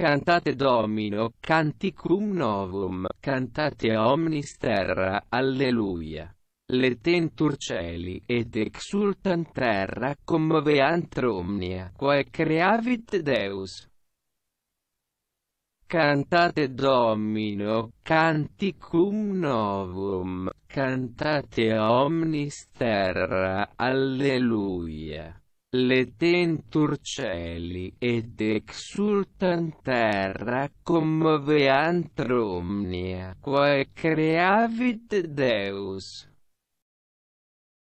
cantate Domino, canticum novum, cantate omnis terra, alleluia. Letentur celi, ed exultant terra, commoveant omnia, quae creavit Deus. Cantate Domino, canticum novum, cantate omnis terra, alleluia le tenturceli ed terra commoveant omnia quae creavit Deus.